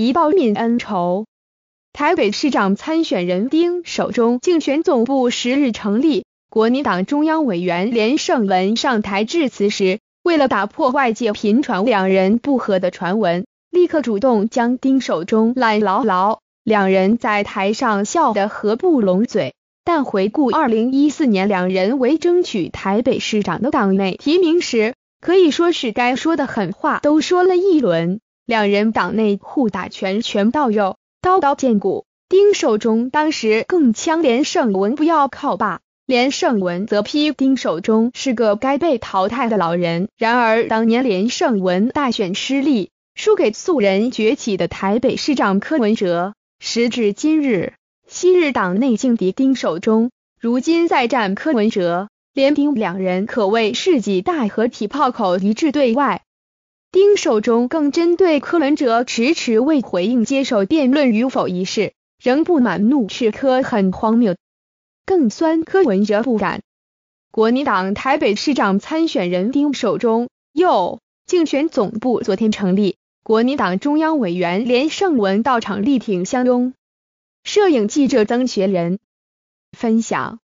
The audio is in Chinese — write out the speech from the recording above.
以报命恩仇。台北市长参选人丁守中竞选总部十日成立，国民党中央委员连胜文上台致辞时，为了打破外界频传两人不和的传闻，立刻主动将丁守中揽牢牢。两人在台上笑得合不拢嘴。但回顾二零一四年两人为争取台北市长的党内提名时，可以说是该说的狠话都说了一轮。两人党内互打拳拳到肉，刀刀见骨。丁守中当时更呛连胜文不要靠霸，连胜文则批丁守中是个该被淘汰的老人。然而当年连胜文大选失利，输给素人崛起的台北市长柯文哲。时至今日，昔日党内劲敌丁守中，如今再战柯文哲，连平两人可谓世纪大合体炮口一致对外。丁守中更针对柯文哲迟迟未回应接受辩论与否一事，仍不满怒斥柯很荒谬，更酸柯文哲不敢。国民党台北市长参选人丁守中又竞选总部昨天成立，国民党中央委员连胜文到场力挺相拥。摄影记者曾学仁分享。